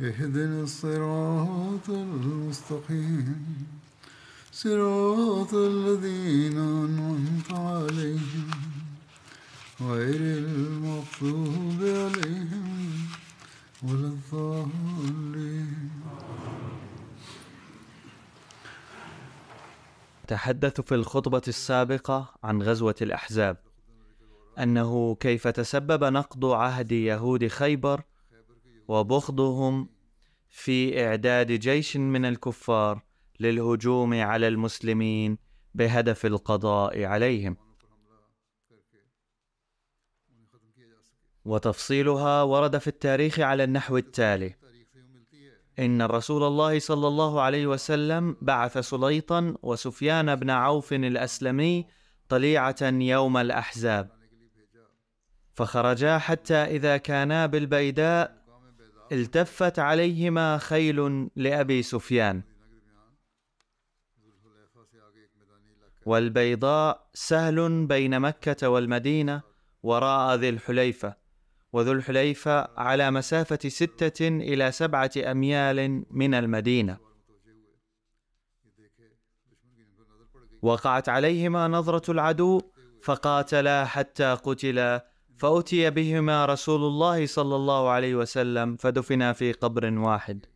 اهدنا الصراط المستقيم صراط الذين أنعمت عليهم غير المغضوب عليهم ولا الضالين تحدث في الخطبة السابقة عن غزوة الأحزاب أنه كيف تسبب نقض عهد يهود خيبر وبغضهم في إعداد جيش من الكفار للهجوم على المسلمين بهدف القضاء عليهم وتفصيلها ورد في التاريخ على النحو التالي إن رسول الله صلى الله عليه وسلم بعث سليطا وسفيان بن عوف الأسلمي طليعة يوم الأحزاب فخرجا حتى إذا كانا بالبيداء التفت عليهما خيل لأبي سفيان والبيضاء سهل بين مكة والمدينة وراء ذي الحليفة وذو الحليفة على مسافة ستة إلى سبعة أميال من المدينة وقعت عليهما نظرة العدو فقاتلا حتى قتلا فأتي بهما رسول الله صلى الله عليه وسلم فدفنا في قبر واحد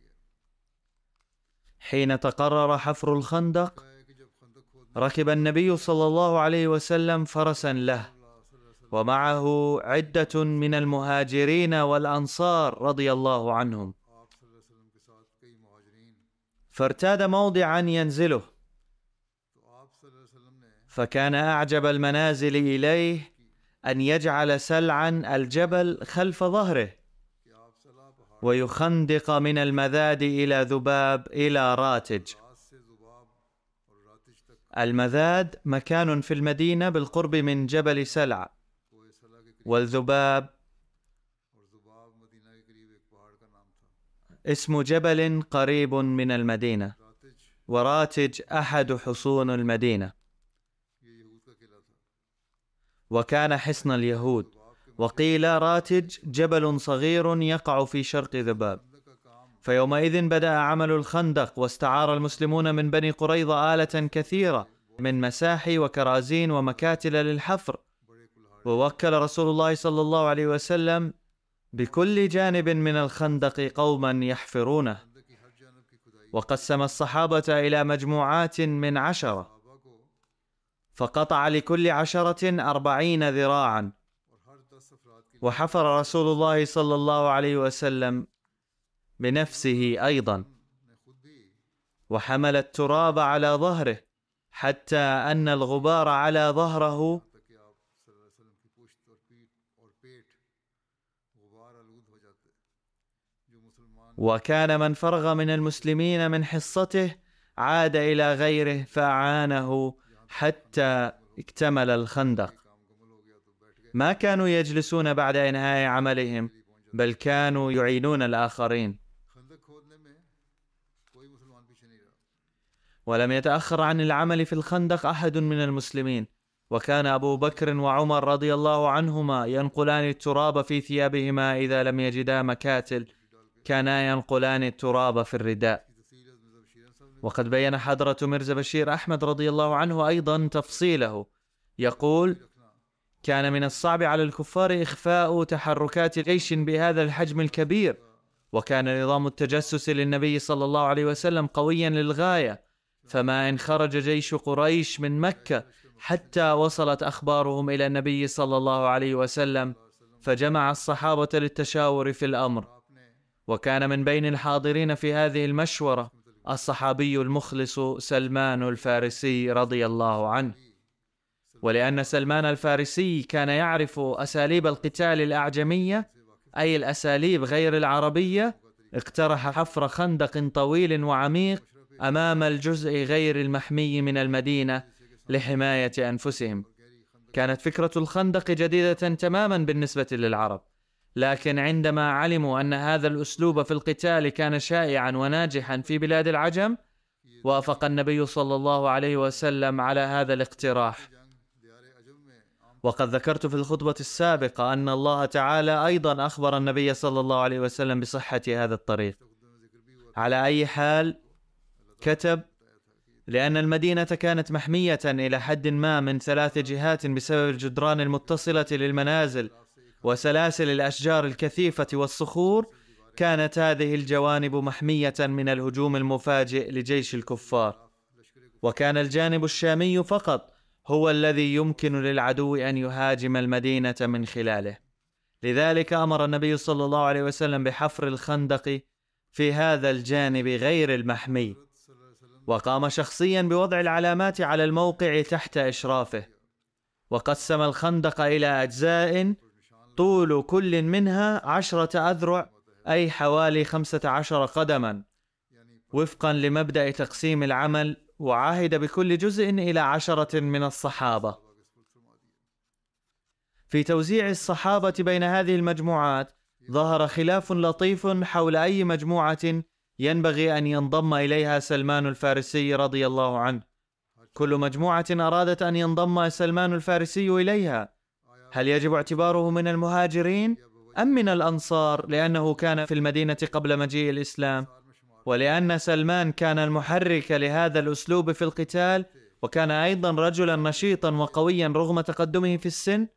حين تقرر حفر الخندق ركب النبي صلى الله عليه وسلم فرسا له ومعه عدة من المهاجرين والأنصار رضي الله عنهم فارتاد موضعا ينزله فكان أعجب المنازل إليه أن يجعل سلعا الجبل خلف ظهره ويخندق من المذاد إلى ذباب إلى راتج المذاد مكان في المدينة بالقرب من جبل سلع والذباب اسم جبل قريب من المدينة وراتج أحد حصون المدينة وكان حصن اليهود وقيل راتج جبل صغير يقع في شرق ذباب فيومئذ بدأ عمل الخندق واستعار المسلمون من بني قريظة آلة كثيرة من مساحي وكرازين ومكاتل للحفر ووكل رسول الله صلى الله عليه وسلم بكل جانب من الخندق قوما يحفرونه وقسم الصحابة إلى مجموعات من عشرة فقطع لكل عشرة أربعين ذراعا وحفر رسول الله صلى الله عليه وسلم بنفسه أيضا وحمل التراب على ظهره حتى أن الغبار على ظهره وكان من فرغ من المسلمين من حصته عاد إلى غيره فأعانه حتى اكتمل الخندق ما كانوا يجلسون بعد انهاء عملهم بل كانوا يعينون الاخرين ولم يتاخر عن العمل في الخندق احد من المسلمين وكان ابو بكر وعمر رضي الله عنهما ينقلان التراب في ثيابهما اذا لم يجدا مكاتل كانا ينقلان التراب في الرداء وقد بين حضرة مرزا بشير أحمد رضي الله عنه أيضا تفصيله يقول كان من الصعب على الكفار إخفاء تحركات جيش بهذا الحجم الكبير وكان نظام التجسس للنبي صلى الله عليه وسلم قويا للغاية فما إن خرج جيش قريش من مكة حتى وصلت أخبارهم إلى النبي صلى الله عليه وسلم فجمع الصحابة للتشاور في الأمر وكان من بين الحاضرين في هذه المشورة الصحابي المخلص سلمان الفارسي رضي الله عنه ولان سلمان الفارسي كان يعرف اساليب القتال الاعجميه اي الاساليب غير العربيه اقترح حفر خندق طويل وعميق امام الجزء غير المحمي من المدينه لحمايه انفسهم كانت فكره الخندق جديده تماما بالنسبه للعرب لكن عندما علموا ان هذا الاسلوب في القتال كان شائعا وناجحا في بلاد العجم وافق النبي صلى الله عليه وسلم على هذا الاقتراح وقد ذكرت في الخطبه السابقه ان الله تعالى ايضا اخبر النبي صلى الله عليه وسلم بصحه هذا الطريق على اي حال كتب لأن المدينة كانت محمية إلى حد ما من ثلاث جهات بسبب الجدران المتصلة للمنازل وسلاسل الاشجار الكثيفه والصخور كانت هذه الجوانب محميه من الهجوم المفاجئ لجيش الكفار وكان الجانب الشامي فقط هو الذي يمكن للعدو ان يهاجم المدينه من خلاله لذلك امر النبي صلى الله عليه وسلم بحفر الخندق في هذا الجانب غير المحمي وقام شخصيا بوضع العلامات على الموقع تحت اشرافه وقسم الخندق الى اجزاء طول كل منها عشرة أذرع أي حوالي خمسة عشر قدما وفقا لمبدأ تقسيم العمل وعهد بكل جزء إلى عشرة من الصحابة في توزيع الصحابة بين هذه المجموعات ظهر خلاف لطيف حول أي مجموعة ينبغي أن ينضم إليها سلمان الفارسي رضي الله عنه كل مجموعة أرادت أن ينضم سلمان الفارسي إليها هل يجب اعتباره من المهاجرين أم من الأنصار لأنه كان في المدينة قبل مجيء الإسلام ولأن سلمان كان المحرك لهذا الأسلوب في القتال وكان أيضا رجلا نشيطا وقويا رغم تقدمه في السن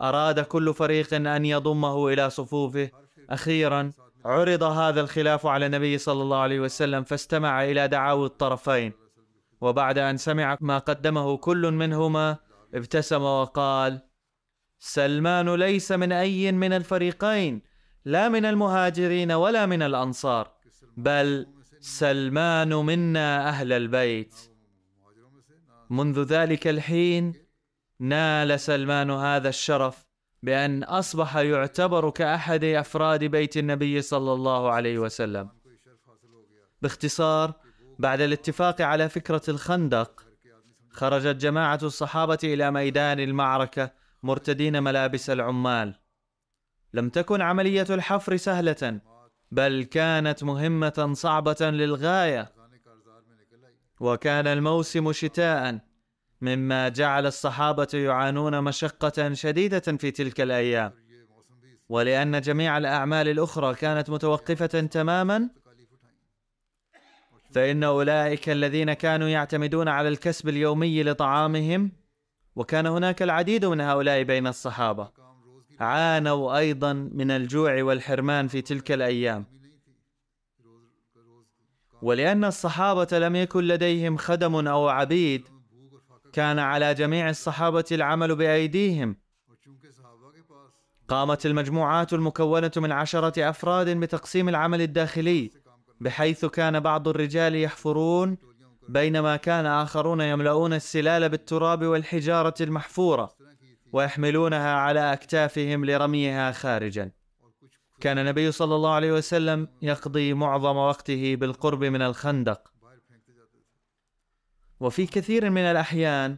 أراد كل فريق أن يضمه إلى صفوفه أخيرا عرض هذا الخلاف على النبي صلى الله عليه وسلم فاستمع إلى دعاوى الطرفين وبعد أن سمع ما قدمه كل منهما ابتسم وقال سلمان ليس من أي من الفريقين لا من المهاجرين ولا من الأنصار بل سلمان منا أهل البيت منذ ذلك الحين نال سلمان هذا الشرف بأن أصبح يعتبر كأحد أفراد بيت النبي صلى الله عليه وسلم باختصار بعد الاتفاق على فكرة الخندق خرجت جماعة الصحابة إلى ميدان المعركة مرتدين ملابس العمال لم تكن عمليه الحفر سهله بل كانت مهمه صعبه للغايه وكان الموسم شتاء مما جعل الصحابه يعانون مشقه شديده في تلك الايام ولان جميع الاعمال الاخرى كانت متوقفه تماما فان اولئك الذين كانوا يعتمدون على الكسب اليومي لطعامهم وكان هناك العديد من هؤلاء بين الصحابة عانوا أيضا من الجوع والحرمان في تلك الأيام ولأن الصحابة لم يكن لديهم خدم أو عبيد كان على جميع الصحابة العمل بأيديهم قامت المجموعات المكونة من عشرة أفراد بتقسيم العمل الداخلي بحيث كان بعض الرجال يحفرون بينما كان آخرون يملؤون السلال بالتراب والحجارة المحفورة ويحملونها على أكتافهم لرميها خارجا كان النبي صلى الله عليه وسلم يقضي معظم وقته بالقرب من الخندق وفي كثير من الأحيان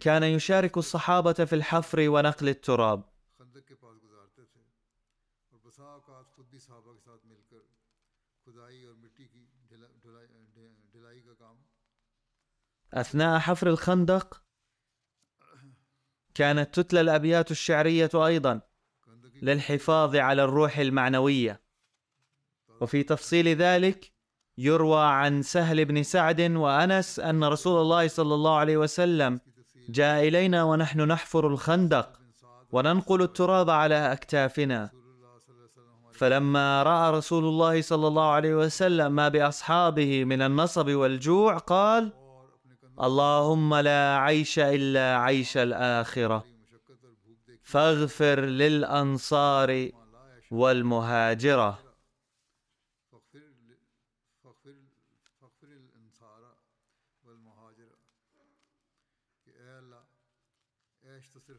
كان يشارك الصحابة في الحفر ونقل التراب أثناء حفر الخندق كانت تتلى الأبيات الشعرية أيضا للحفاظ على الروح المعنوية وفي تفصيل ذلك يروى عن سهل بن سعد وأنس أن رسول الله صلى الله عليه وسلم جاء إلينا ونحن نحفر الخندق وننقل التراب على أكتافنا فلما راى رسول الله صلى الله عليه وسلم ما باصحابه من النصب والجوع قال اللهم لا عيش الا عيش الاخره فاغفر للانصار والمهاجره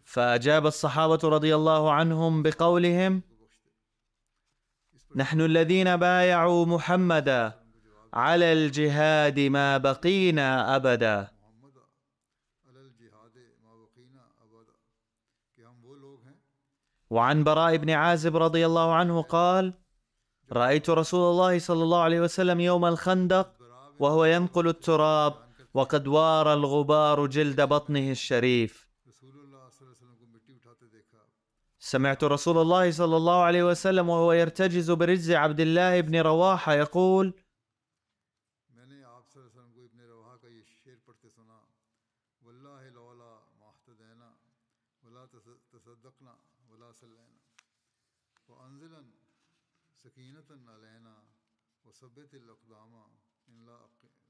فاجاب الصحابه رضي الله عنهم بقولهم نحن الذين بايعوا محمدا على الجهاد ما بقينا أبدا وعن براء بن عازب رضي الله عنه قال رأيت رسول الله صلى الله عليه وسلم يوم الخندق وهو ينقل التراب وقد وار الغبار جلد بطنه الشريف سمعت رسول الله صلى الله عليه وسلم وهو يرتجز برجز عبد الله بن رواحة يقول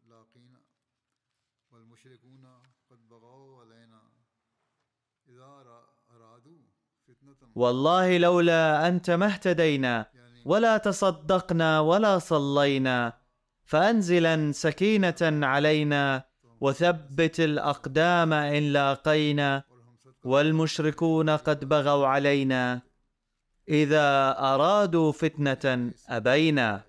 لاقينا والمشركون قد بغوا علينا إذا أرادوا والله لولا أنت ما اهتدينا يعني ولا تصدقنا ولا صلينا فأنزلا سكينة علينا وثبت الأقدام إن لاقينا والمشركون قد بغوا علينا إذا أرادوا فتنة أبينا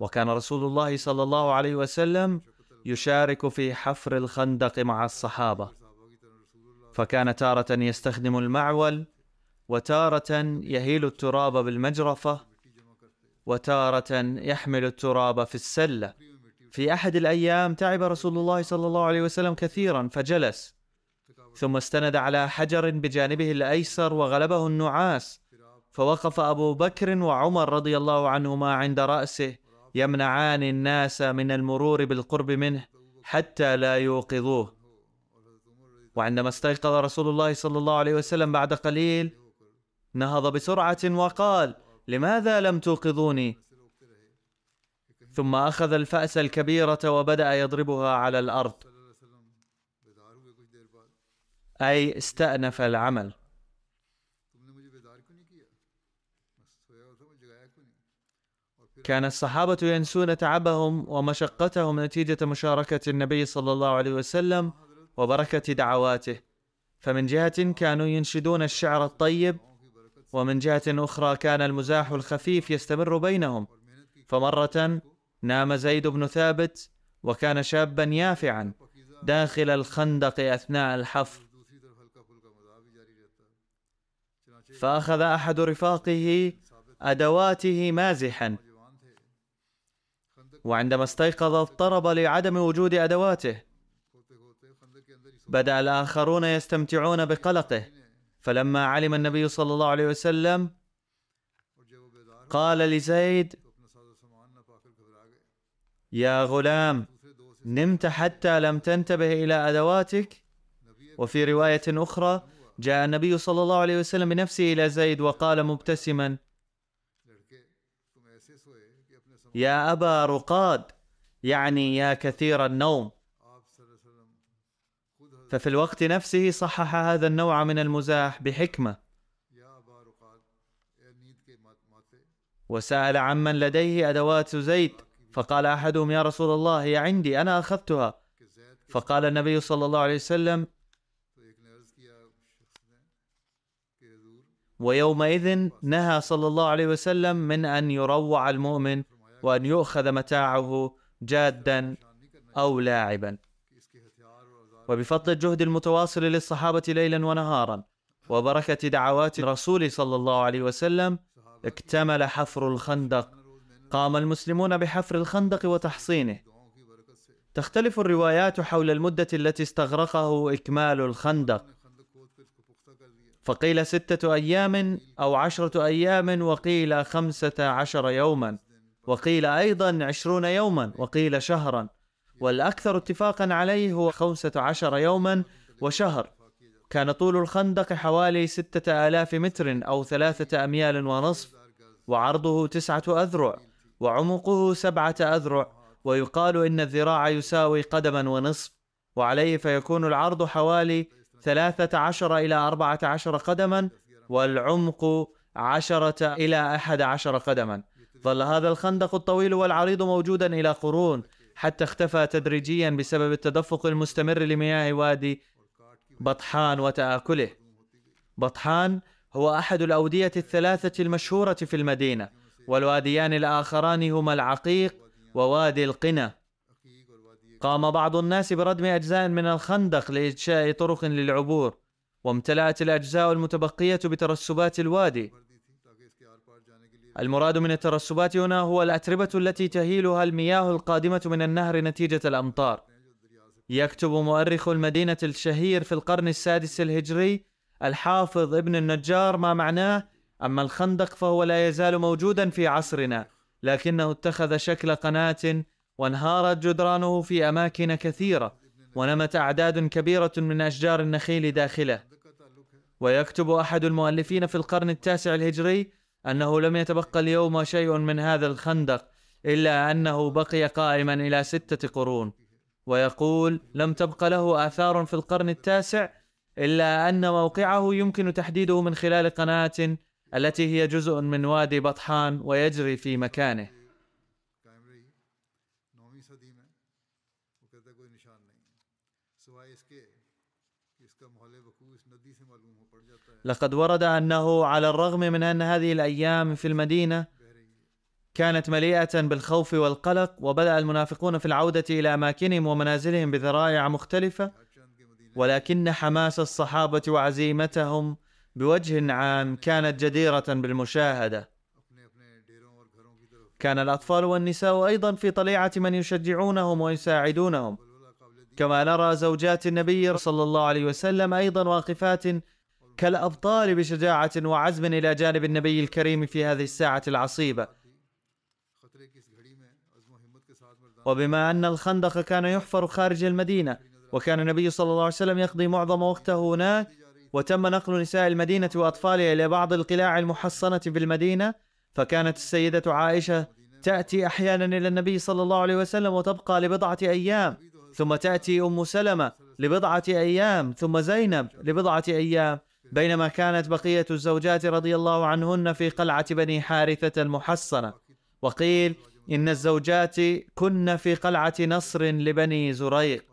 وكان رسول الله صلى الله عليه وسلم يشارك في حفر الخندق مع الصحابه فكان تاره يستخدم المعول وتاره يهيل التراب بالمجرفه وتاره يحمل التراب في السله في احد الايام تعب رسول الله صلى الله عليه وسلم كثيرا فجلس ثم استند على حجر بجانبه الايسر وغلبه النعاس فوقف ابو بكر وعمر رضي الله عنهما عند راسه يمنعان الناس من المرور بالقرب منه حتى لا يوقظوه وعندما استيقظ رسول الله صلى الله عليه وسلم بعد قليل نهض بسرعه وقال لماذا لم توقظوني ثم اخذ الفاس الكبيره وبدا يضربها على الارض اي استانف العمل كان الصحابة ينسون تعبهم ومشقتهم نتيجة مشاركة النبي صلى الله عليه وسلم وبركة دعواته فمن جهة كانوا ينشدون الشعر الطيب ومن جهة أخرى كان المزاح الخفيف يستمر بينهم فمرة نام زيد بن ثابت وكان شابا يافعا داخل الخندق أثناء الحفر فأخذ أحد رفاقه أدواته مازحا وعندما استيقظ اضطرب لعدم وجود أدواته بدأ الآخرون يستمتعون بقلقه فلما علم النبي صلى الله عليه وسلم قال لزيد يا غلام نمت حتى لم تنتبه إلى أدواتك وفي رواية أخرى جاء النبي صلى الله عليه وسلم بنفسه إلى زيد وقال مبتسما يا أبا رقاد يعني يا كثير النوم ففي الوقت نفسه صحح هذا النوع من المزاح بحكمة وسأل عمن لديه أدوات زيد فقال أحدهم يا رسول الله هي عندي أنا أخذتها فقال النبي صلى الله عليه وسلم ويومئذ نهى صلى الله عليه وسلم من أن يروع المؤمن وأن يؤخذ متاعه جادا أو لاعبا وبفضل الجهد المتواصل للصحابة ليلا ونهارا وبركة دعوات الرسول صلى الله عليه وسلم اكتمل حفر الخندق قام المسلمون بحفر الخندق وتحصينه تختلف الروايات حول المدة التي استغرقه إكمال الخندق فقيل ستة أيام أو عشرة أيام وقيل خمسة عشر يوما وقيل أيضا عشرون يوما وقيل شهرا والأكثر اتفاقا عليه هو خمسة عشر يوما وشهر كان طول الخندق حوالي ستة آلاف متر أو ثلاثة أميال ونصف وعرضه تسعة أذرع وعمقه سبعة أذرع ويقال إن الذراع يساوي قدما ونصف وعليه فيكون العرض حوالي ثلاثة عشر إلى أربعة عشر قدما والعمق عشرة إلى أحد عشر قدما ظل هذا الخندق الطويل والعريض موجودا إلى قرون حتى اختفى تدريجيا بسبب التدفق المستمر لمياه وادي بطحان وتآكله بطحان هو أحد الأودية الثلاثة المشهورة في المدينة والواديان الآخران هما العقيق ووادي القنا قام بعض الناس بردم أجزاء من الخندق لإنشاء طرق للعبور وامتلأت الأجزاء المتبقية بترسبات الوادي المراد من الترسبات هنا هو الأتربة التي تهيلها المياه القادمة من النهر نتيجة الأمطار. يكتب مؤرخ المدينة الشهير في القرن السادس الهجري الحافظ ابن النجار ما معناه أما الخندق فهو لا يزال موجودا في عصرنا لكنه اتخذ شكل قناة وانهارت جدرانه في أماكن كثيرة ونمت أعداد كبيرة من أشجار النخيل داخله ويكتب أحد المؤلفين في القرن التاسع الهجري أنه لم يتبقى اليوم شيء من هذا الخندق إلا أنه بقي قائما إلى ستة قرون ويقول لم تبق له آثار في القرن التاسع إلا أن موقعه يمكن تحديده من خلال قناة التي هي جزء من وادي بطحان ويجري في مكانه لقد ورد انه على الرغم من ان هذه الايام في المدينه كانت مليئه بالخوف والقلق وبدا المنافقون في العوده الى اماكنهم ومنازلهم بذرائع مختلفه ولكن حماس الصحابه وعزيمتهم بوجه عام كانت جديره بالمشاهده كان الاطفال والنساء ايضا في طليعه من يشجعونهم ويساعدونهم كما نرى زوجات النبي صلى الله عليه وسلم ايضا واقفات كالأبطال بشجاعة وعزم إلى جانب النبي الكريم في هذه الساعة العصيبة وبما أن الخندق كان يحفر خارج المدينة وكان النبي صلى الله عليه وسلم يقضي معظم وقته هناك وتم نقل نساء المدينة وأطفالها إلى بعض القلاع المحصنة في المدينة فكانت السيدة عائشة تأتي أحيانا إلى النبي صلى الله عليه وسلم وتبقى لبضعة أيام ثم تأتي أم سلمة لبضعة أيام ثم زينب لبضعة أيام بينما كانت بقية الزوجات رضي الله عنهن في قلعة بني حارثة المحصنة وقيل إن الزوجات كن في قلعة نصر لبني زريق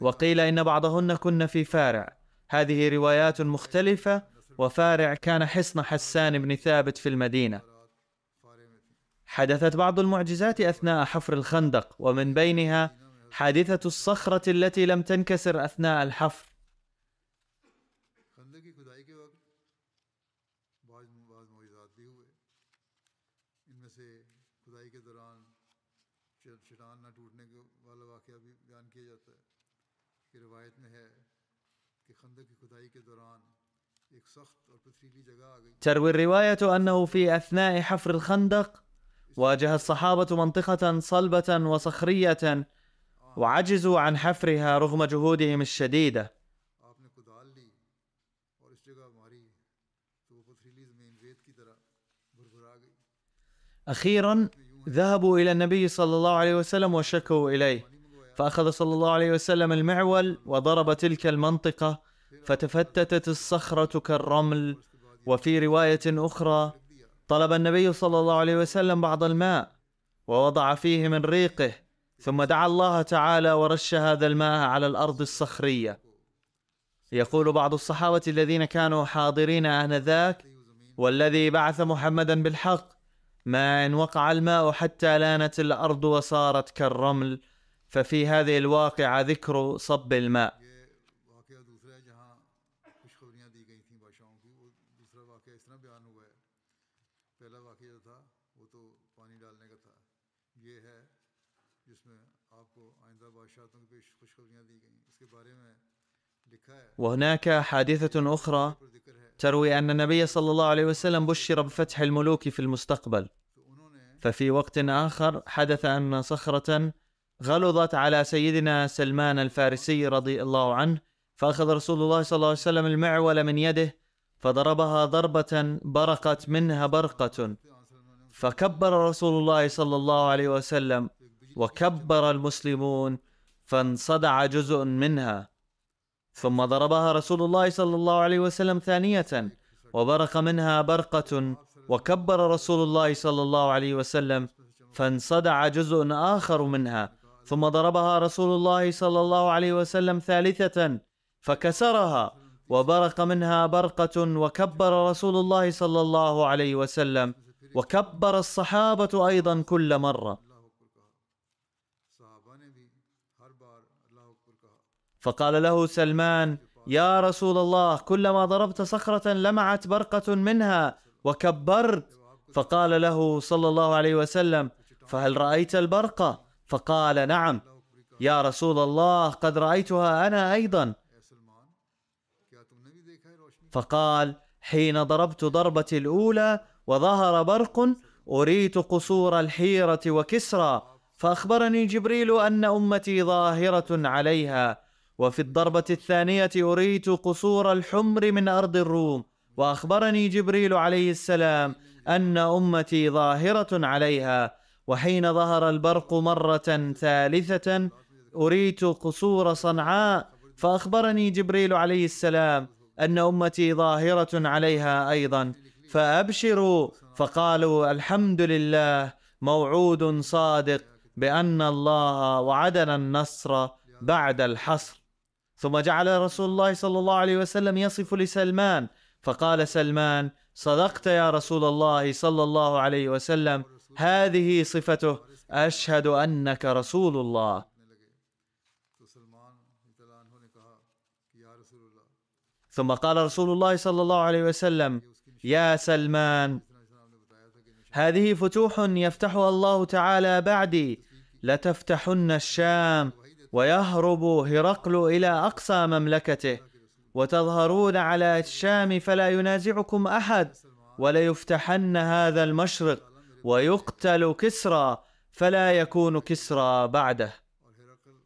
وقيل إن بعضهن كن في فارع هذه روايات مختلفة وفارع كان حصن حسان بن ثابت في المدينة حدثت بعض المعجزات أثناء حفر الخندق ومن بينها حادثة الصخرة التي لم تنكسر أثناء الحفر تروي الرواية أنه في أثناء حفر الخندق واجه الصحابة منطقة صلبة وصخرية وعجزوا عن حفرها رغم جهودهم الشديدة أخيرا ذهبوا إلى النبي صلى الله عليه وسلم وشكوا إليه فأخذ صلى الله عليه وسلم المعول وضرب تلك المنطقة فتفتتت الصخرة كالرمل وفي رواية أخرى طلب النبي صلى الله عليه وسلم بعض الماء ووضع فيه من ريقه ثم دعا الله تعالى ورش هذا الماء على الأرض الصخرية يقول بعض الصحابة الذين كانوا حاضرين آنذاك والذي بعث محمدا بالحق ما إن وقع الماء حتى لانت الأرض وصارت كالرمل ففي هذه الواقعة ذكر صب الماء وهناك حادثة أخرى تروي أن النبي صلى الله عليه وسلم بشر بفتح الملوك في المستقبل ففي وقت آخر حدث أن صخرة غلظت على سيدنا سلمان الفارسي رضي الله عنه فأخذ رسول الله صلى الله عليه وسلم المعول من يده فضربها ضربة برقت منها برقة فكبر رسول الله صلى الله عليه وسلم وكبر المسلمون فانصدع جزء منها ثم ضربها رسول الله صلى الله عليه وسلم ثانية وبرق منها برقة وكبر رسول الله صلى الله عليه وسلم فانصدع جزء آخر منها ثم ضربها رسول الله صلى الله عليه وسلم ثالثة فكسرها وبرق منها برقة وكبر رسول الله صلى الله عليه وسلم وكبر الصحابة أيضا كل مرة فقال له سلمان يا رسول الله كلما ضربت صخرة لمعت برقة منها وكبرت فقال له صلى الله عليه وسلم فهل رأيت البرقة؟ فقال نعم يا رسول الله قد رايتها انا ايضا فقال حين ضربت ضربتي الاولى وظهر برق اريت قصور الحيره وكسرى فاخبرني جبريل ان امتي ظاهره عليها وفي الضربه الثانيه اريت قصور الحمر من ارض الروم واخبرني جبريل عليه السلام ان امتي ظاهره عليها وحين ظهر البرق مرة ثالثة أريت قصور صنعاء فأخبرني جبريل عليه السلام أن أمتي ظاهرة عليها أيضا فأبشروا فقالوا الحمد لله موعود صادق بأن الله وعدنا النصر بعد الحصر ثم جعل رسول الله صلى الله عليه وسلم يصف لسلمان فقال سلمان صدقت يا رسول الله صلى الله عليه وسلم هذه صفته اشهد انك رسول الله ثم قال رسول الله صلى الله عليه وسلم يا سلمان هذه فتوح يفتحها الله تعالى بعدي لتفتحن الشام ويهرب هرقل الى اقصى مملكته وتظهرون على الشام فلا ينازعكم احد وليفتحن هذا المشرق ويقتل كسرى فلا يكون كسرى بعده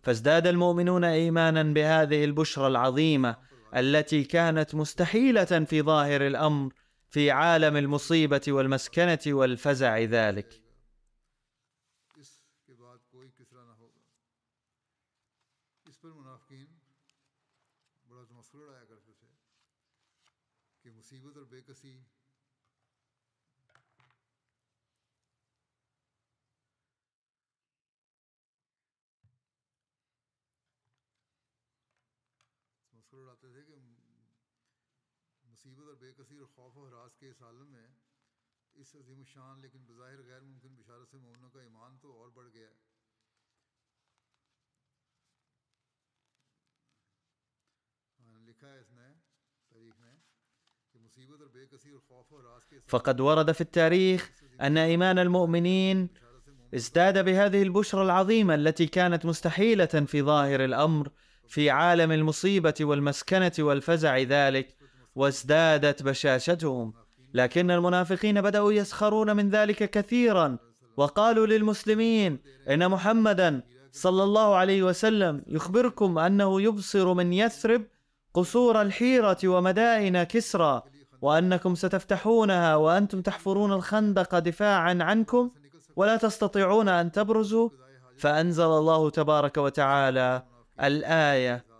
فازداد المؤمنون ايمانا بهذه البشرى العظيمه التي كانت مستحيله في ظاهر الامر في عالم المصيبه والمسكنه والفزع ذلك مصیبت اور بے کثیر خوف و حراس کے اس عالم میں اس عظیم شان لیکن بظاہر غیر ممکن بشارت سے مومنوں کا ایمان تو اور بڑھ گیا ہے لکھا ہے اس نے تاریخ میں فقد ورد في التاريخ أن إيمان المؤمنين ازداد بهذه البشرى العظيمة التي كانت مستحيلة في ظاهر الأمر في عالم المصيبة والمسكنة والفزع ذلك وازدادت بشاشتهم لكن المنافقين بدأوا يسخرون من ذلك كثيرا وقالوا للمسلمين إن محمدا صلى الله عليه وسلم يخبركم أنه يبصر من يثرب قصور الحيرة ومدائن كسرى وأنكم ستفتحونها وأنتم تحفرون الخندق دفاعا عنكم ولا تستطيعون أن تبرزوا فأنزل الله تبارك وتعالى الآية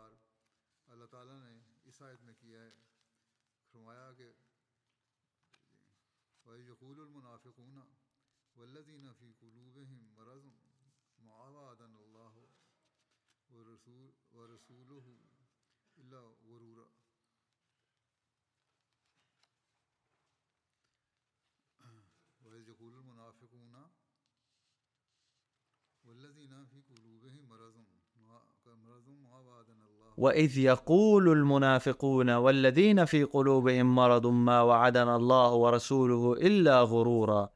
يقول المنافقون وإذ يقول المنافقون والذين في قلوبهم مرض ما وعدنا الله ورسوله إلا غرورا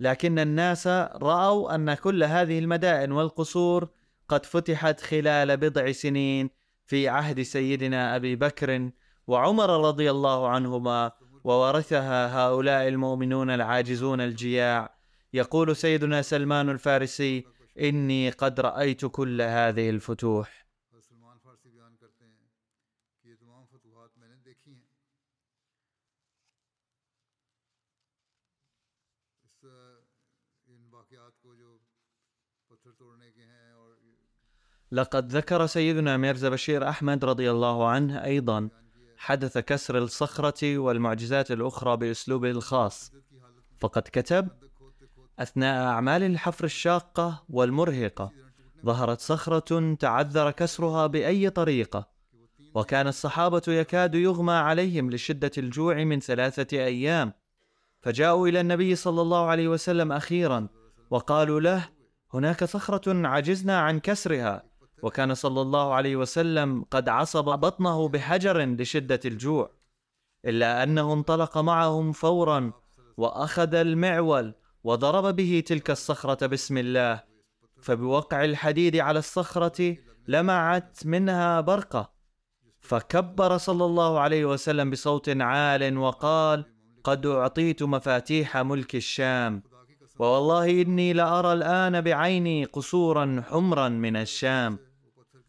لكن الناس رأوا أن كل هذه المدائن والقصور قد فتحت خلال بضع سنين في عهد سيدنا أبي بكر وعمر رضي الله عنهما وورثها هؤلاء المؤمنون العاجزون الجياع يقول سيدنا سلمان الفارسي اني قد رايت كل هذه الفتوح لقد ذكر سيدنا ميرزا بشير احمد رضي الله عنه ايضا حدث كسر الصخرة والمعجزات الأخرى بأسلوبه الخاص فقد كتب أثناء أعمال الحفر الشاقة والمرهقة ظهرت صخرة تعذر كسرها بأي طريقة وكان الصحابة يكاد يغمى عليهم لشدة الجوع من ثلاثة أيام فجاءوا إلى النبي صلى الله عليه وسلم أخيرا وقالوا له هناك صخرة عجزنا عن كسرها وكان صلى الله عليه وسلم قد عصب بطنه بحجر لشده الجوع الا انه انطلق معهم فورا واخذ المعول وضرب به تلك الصخره باسم الله فبوقع الحديد على الصخره لمعت منها برقه فكبر صلى الله عليه وسلم بصوت عال وقال قد اعطيت مفاتيح ملك الشام ووالله اني لارى الان بعيني قصورا حمرا من الشام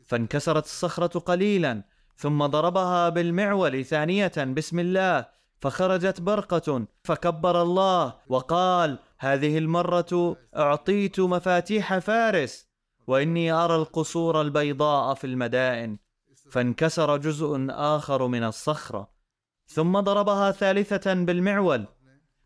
فانكسرت الصخرة قليلا ثم ضربها بالمعول ثانية بسم الله فخرجت برقة فكبر الله وقال هذه المرة أعطيت مفاتيح فارس وإني أرى القصور البيضاء في المدائن فانكسر جزء آخر من الصخرة ثم ضربها ثالثة بالمعول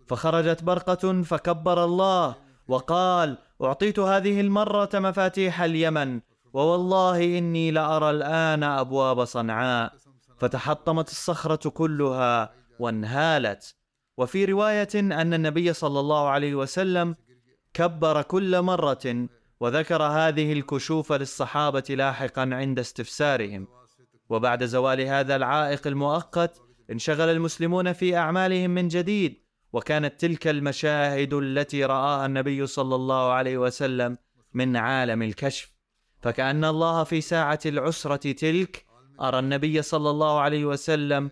فخرجت برقة فكبر الله وقال أعطيت هذه المرة مفاتيح اليمن ووالله إني لأرى الآن أبواب صنعاء فتحطمت الصخرة كلها وانهالت وفي رواية أن النبي صلى الله عليه وسلم كبر كل مرة وذكر هذه الكشوف للصحابة لاحقا عند استفسارهم وبعد زوال هذا العائق المؤقت انشغل المسلمون في أعمالهم من جديد وكانت تلك المشاهد التي رآها النبي صلى الله عليه وسلم من عالم الكشف فكأن الله في ساعة العسرة تلك أرى النبي صلى الله عليه وسلم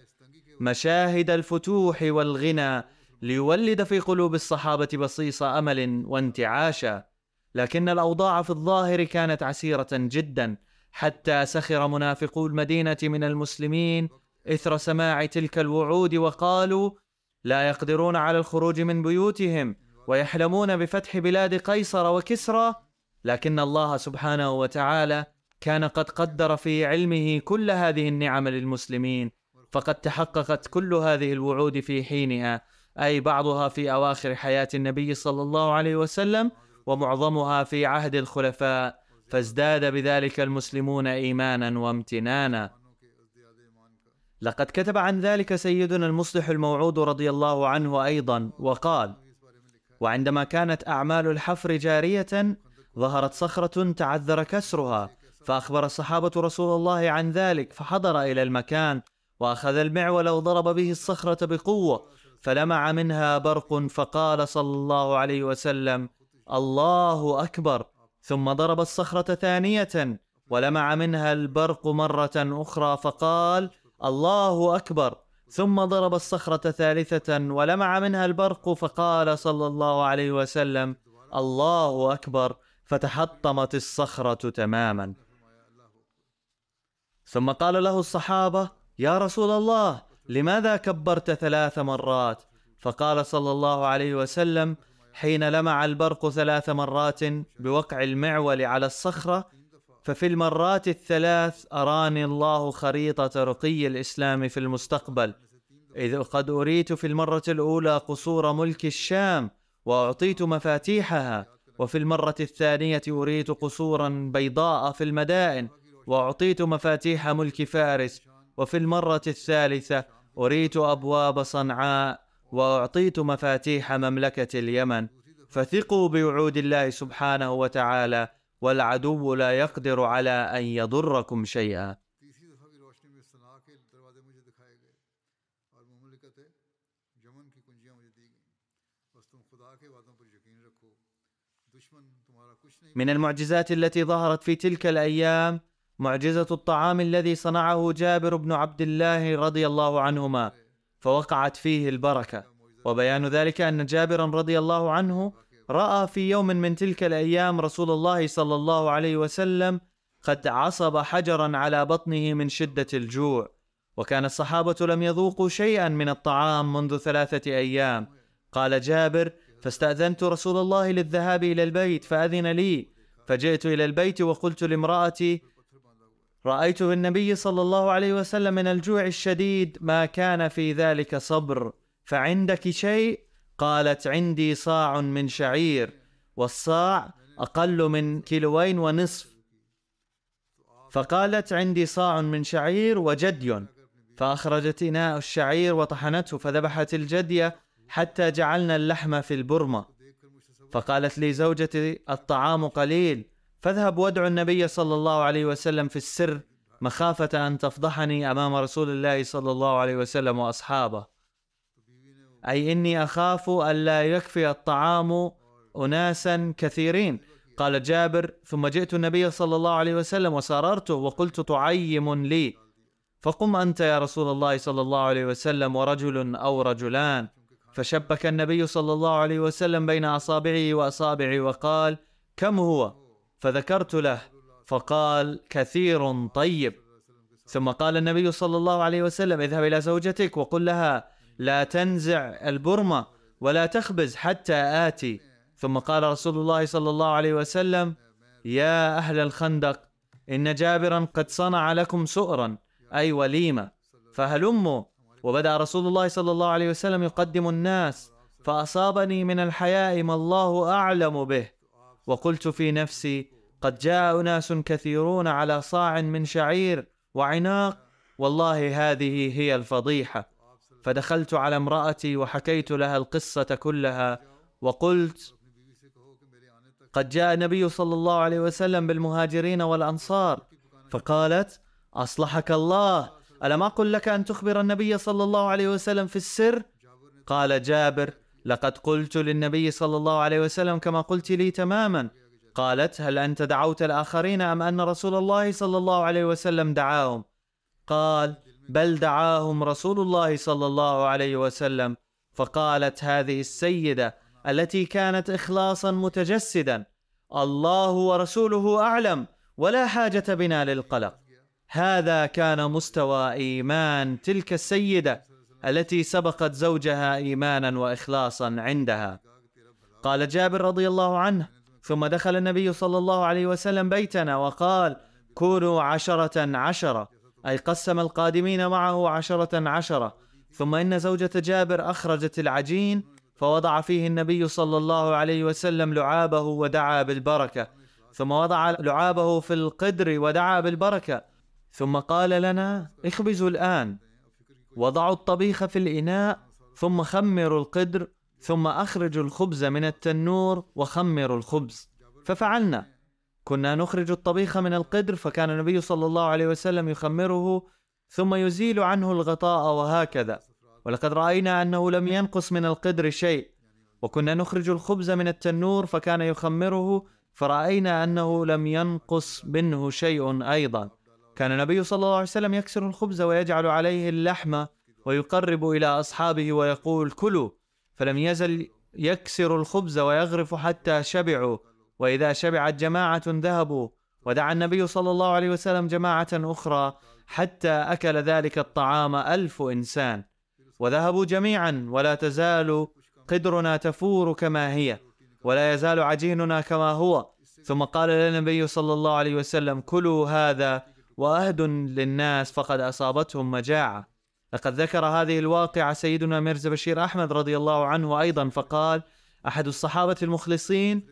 مشاهد الفتوح والغنى ليولد في قلوب الصحابة بصيص أمل وانتعاشا لكن الأوضاع في الظاهر كانت عسيرة جدا حتى سخر منافقو المدينة من المسلمين إثر سماع تلك الوعود وقالوا لا يقدرون على الخروج من بيوتهم ويحلمون بفتح بلاد قيصر وكسرى لكن الله سبحانه وتعالى كان قد قدر في علمه كل هذه النعم للمسلمين فقد تحققت كل هذه الوعود في حينها اي بعضها في اواخر حياه النبي صلى الله عليه وسلم ومعظمها في عهد الخلفاء فازداد بذلك المسلمون ايمانا وامتنانا لقد كتب عن ذلك سيدنا المصلح الموعود رضي الله عنه ايضا وقال وعندما كانت اعمال الحفر جاريه ظهرت صخرة تعذر كسرها فأخبر الصحابة رسول الله عن ذلك فحضر إلى المكان وأخذ المعول وضرب به الصخرة بقوة فلمع منها برق فقال صلى الله عليه وسلم الله أكبر ثم ضرب الصخرة ثانية ولمع منها البرق مرة أخرى فقال الله أكبر ثم ضرب الصخرة ثالثة ولمع منها البرق فقال صلى الله عليه وسلم الله أكبر فتحطمت الصخرة تماما ثم قال له الصحابة يا رسول الله لماذا كبرت ثلاث مرات فقال صلى الله عليه وسلم حين لمع البرق ثلاث مرات بوقع المعول على الصخرة ففي المرات الثلاث أراني الله خريطة رقي الإسلام في المستقبل إذ قد أريت في المرة الأولى قصور ملك الشام وأعطيت مفاتيحها وفي المرة الثانية أريت قصورا بيضاء في المدائن وأعطيت مفاتيح ملك فارس وفي المرة الثالثة أريت أبواب صنعاء وأعطيت مفاتيح مملكة اليمن فثقوا بوعود الله سبحانه وتعالى والعدو لا يقدر على أن يضركم شيئا من المعجزات التي ظهرت في تلك الايام معجزه الطعام الذي صنعه جابر بن عبد الله رضي الله عنهما فوقعت فيه البركه وبيان ذلك ان جابرا رضي الله عنه راى في يوم من تلك الايام رسول الله صلى الله عليه وسلم قد عصب حجرا على بطنه من شده الجوع وكان الصحابه لم يذوقوا شيئا من الطعام منذ ثلاثه ايام قال جابر فاستأذنت رسول الله للذهاب إلى البيت فأذن لي فجئت إلى البيت وقلت لامرأتي رأيت النبي صلى الله عليه وسلم من الجوع الشديد ما كان في ذلك صبر فعندك شيء قالت عندي صاع من شعير والصاع أقل من كيلوين ونصف فقالت عندي صاع من شعير وجدي فأخرجت إناء الشعير وطحنته فذبحت الجدية حتى جعلنا اللحم في البرمة فقالت لي زوجتي الطعام قليل فاذهب وادع النبي صلى الله عليه وسلم في السر مخافة أن تفضحني أمام رسول الله صلى الله عليه وسلم وأصحابه أي إني أخاف ألا يكفي الطعام أناسا كثيرين قال جابر ثم جئت النبي صلى الله عليه وسلم وسررته وقلت تعيم لي فقم أنت يا رسول الله صلى الله عليه وسلم ورجل أو رجلان فشبك النبي صلى الله عليه وسلم بين أصابعه وأصابعي وقال كم هو فذكرت له فقال كثير طيب ثم قال النبي صلى الله عليه وسلم اذهب إلى زوجتك وقل لها لا تنزع البرمة ولا تخبز حتى آتي ثم قال رسول الله صلى الله عليه وسلم يا أهل الخندق إن جابرا قد صنع لكم سؤرا أي وليمة فهلموا وبدا رسول الله صلى الله عليه وسلم يقدم الناس فاصابني من الحياء ما الله اعلم به وقلت في نفسي قد جاء اناس كثيرون على صاع من شعير وعناق والله هذه هي الفضيحه فدخلت على امراتي وحكيت لها القصه كلها وقلت قد جاء النبي صلى الله عليه وسلم بالمهاجرين والانصار فقالت اصلحك الله ألم أقل لك أن تخبر النبي صلى الله عليه وسلم في السر؟ قال جابر لقد قلت للنبي صلى الله عليه وسلم كما قلت لي تماما قالت هل أنت دعوت الآخرين أم أن رسول الله صلى الله عليه وسلم دعاهم؟ قال بل دعاهم رسول الله صلى الله عليه وسلم فقالت هذه السيدة التي كانت إخلاصا متجسدا الله ورسوله أعلم ولا حاجة بنا للقلق هذا كان مستوى ايمان تلك السيده التي سبقت زوجها ايمانا واخلاصا عندها قال جابر رضي الله عنه ثم دخل النبي صلى الله عليه وسلم بيتنا وقال كونوا عشره عشره اي قسم القادمين معه عشره عشره ثم ان زوجه جابر اخرجت العجين فوضع فيه النبي صلى الله عليه وسلم لعابه ودعا بالبركه ثم وضع لعابه في القدر ودعا بالبركه ثم قال لنا اخبزوا الآن وضعوا الطبيخ في الإناء ثم خمروا القدر ثم أخرجوا الخبز من التنور وخمروا الخبز ففعلنا كنا نخرج الطبيخ من القدر فكان النبي صلى الله عليه وسلم يخمره ثم يزيل عنه الغطاء وهكذا ولقد رأينا أنه لم ينقص من القدر شيء وكنا نخرج الخبز من التنور فكان يخمره فرأينا أنه لم ينقص منه شيء أيضا كان النبي صلى الله عليه وسلم يكسر الخبز ويجعل عليه اللحمة ويقرب إلى أصحابه ويقول كلوا فلم يزل يكسر الخبز ويغرف حتى شبعوا وإذا شبعت جماعة ذهبوا ودعا النبي صلى الله عليه وسلم جماعة أخرى حتى أكل ذلك الطعام ألف إنسان وذهبوا جميعا ولا تزال قدرنا تفور كما هي ولا يزال عجيننا كما هو ثم قال للنبي صلى الله عليه وسلم كلوا هذا واهد للناس فقد اصابتهم مجاعه لقد ذكر هذه الواقعه سيدنا ميرزا بشير احمد رضي الله عنه ايضا فقال احد الصحابه المخلصين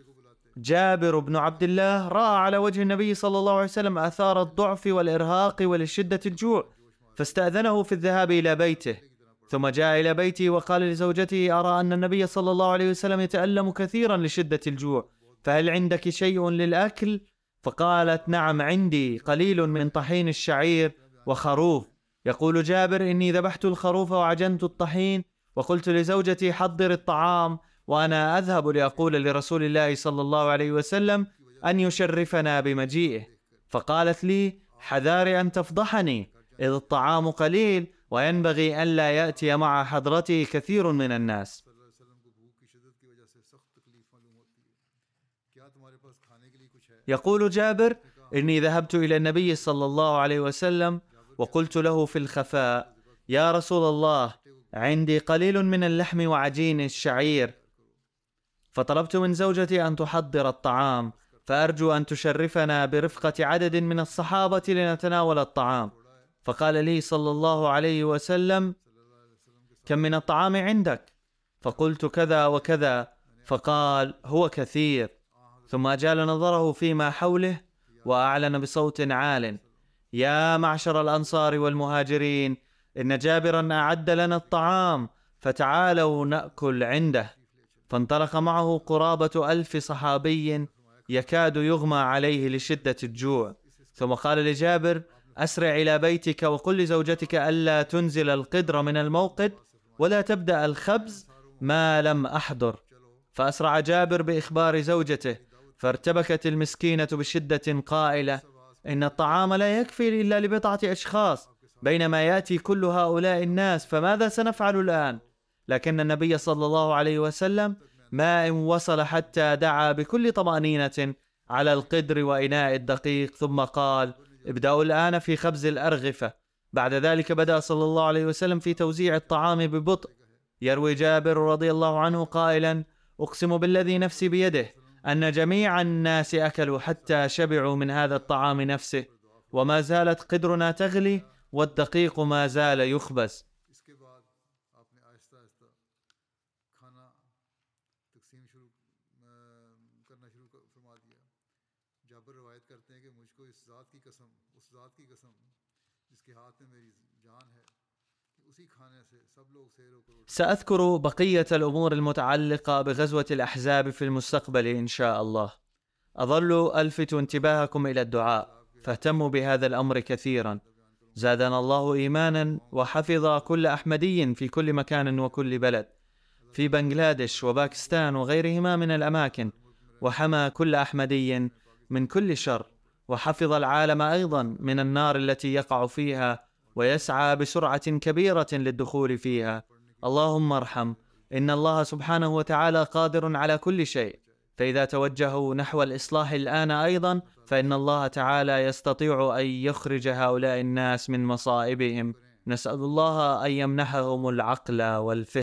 جابر بن عبد الله راى على وجه النبي صلى الله عليه وسلم اثار الضعف والارهاق ولشده الجوع فاستاذنه في الذهاب الى بيته ثم جاء الى بيته وقال لزوجته ارى ان النبي صلى الله عليه وسلم يتالم كثيرا لشده الجوع فهل عندك شيء للاكل فقالت نعم عندي قليل من طحين الشعير وخروف يقول جابر إني ذبحت الخروف وعجنت الطحين وقلت لزوجتي حضر الطعام وأنا أذهب لأقول لرسول الله صلى الله عليه وسلم أن يشرفنا بمجيئه فقالت لي حذاري أن تفضحني إذ الطعام قليل وينبغي ألا يأتي مع حضرتي كثير من الناس يقول جابر إني ذهبت إلى النبي صلى الله عليه وسلم وقلت له في الخفاء يا رسول الله عندي قليل من اللحم وعجين الشعير فطلبت من زوجتي أن تحضر الطعام فأرجو أن تشرفنا برفقة عدد من الصحابة لنتناول الطعام فقال لي صلى الله عليه وسلم كم من الطعام عندك فقلت كذا وكذا فقال هو كثير ثم أجال نظره فيما حوله وأعلن بصوت عال يا معشر الأنصار والمهاجرين إن جابرا أعد لنا الطعام فتعالوا نأكل عنده فانطلق معه قرابة ألف صحابي يكاد يغمى عليه لشدة الجوع ثم قال لجابر أسرع إلى بيتك وقل لزوجتك ألا تنزل القدر من الموقد ولا تبدأ الخبز ما لم أحضر فأسرع جابر بإخبار زوجته فارتبكت المسكينة بشدة قائلة إن الطعام لا يكفي إلا لبضعة أشخاص بينما يأتي كل هؤلاء الناس فماذا سنفعل الآن؟ لكن النبي صلى الله عليه وسلم ما إن وصل حتى دعا بكل طمأنينة على القدر وإناء الدقيق ثم قال ابدأوا الآن في خبز الأرغفة بعد ذلك بدأ صلى الله عليه وسلم في توزيع الطعام ببطء يروي جابر رضي الله عنه قائلا أقسم بالذي نفسي بيده أن جميع الناس أكلوا حتى شبعوا من هذا الطعام نفسه وما زالت قدرنا تغلي والدقيق ما زال يخبز سأذكر بقية الأمور المتعلقة بغزوة الأحزاب في المستقبل إن شاء الله. أظل ألفت انتباهكم إلى الدعاء، فاهتموا بهذا الأمر كثيرا. زادنا الله إيمانا وحفظ كل أحمدي في كل مكان وكل بلد، في بنغلاديش وباكستان وغيرهما من الأماكن، وحمى كل أحمدي من كل شر، وحفظ العالم أيضا من النار التي يقع فيها ويسعى بسرعة كبيرة للدخول فيها اللهم ارحم إن الله سبحانه وتعالى قادر على كل شيء فإذا توجهوا نحو الإصلاح الآن أيضا فإن الله تعالى يستطيع أن يخرج هؤلاء الناس من مصائبهم نسأل الله أن يمنحهم العقل والفهم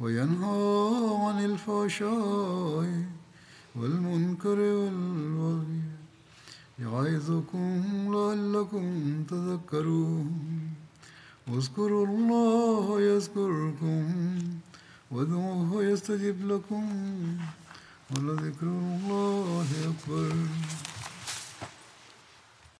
وينهى عن الفحشاء والمنكر والبغي يعظكم لعلكم تذكرون واذكروا الله يذكركم وادعوه يستجب لكم ولذكر الله أكبر